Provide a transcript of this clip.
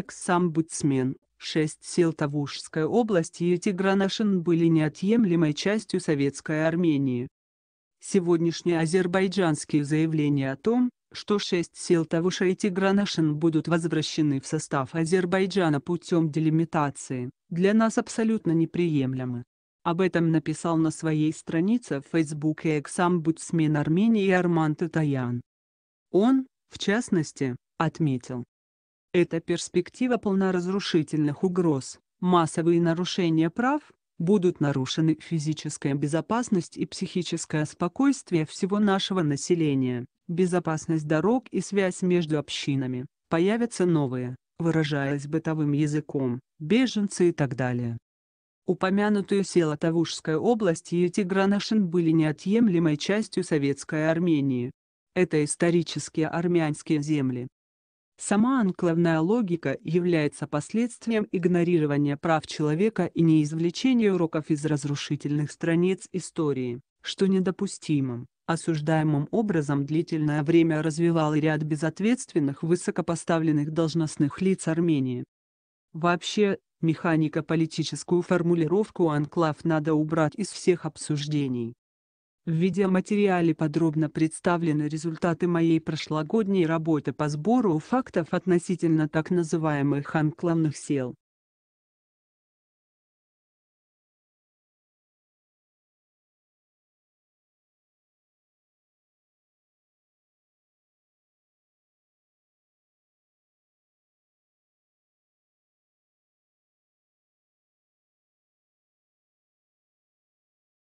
экс-омбудсмен. Шесть сел Тавушская область и Тигранашин были неотъемлемой частью Советской Армении. Сегодняшние азербайджанские заявления о том, что шесть сел Тавуша и Тигранашин будут возвращены в состав Азербайджана путем делимитации, для нас абсолютно неприемлемы. Об этом написал на своей странице в Facebook экс-омбудсмен Армении Арман Татаян. Он, в частности, отметил, эта перспектива полна разрушительных угроз, массовые нарушения прав, будут нарушены физическая безопасность и психическое спокойствие всего нашего населения, безопасность дорог и связь между общинами, появятся новые, выражаясь бытовым языком, беженцы и так далее. Упомянутые села Тавушская область и Тигранашин были неотъемлемой частью Советской Армении. Это исторические армянские земли, Сама анклавная логика является последствием игнорирования прав человека и неизвлечения уроков из разрушительных страниц истории, что недопустимым, осуждаемым образом длительное время развивал ряд безответственных высокопоставленных должностных лиц Армении. Вообще, механико-политическую формулировку «анклав» надо убрать из всех обсуждений. В видеоматериале подробно представлены результаты моей прошлогодней работы по сбору фактов относительно так называемых анклавных сел.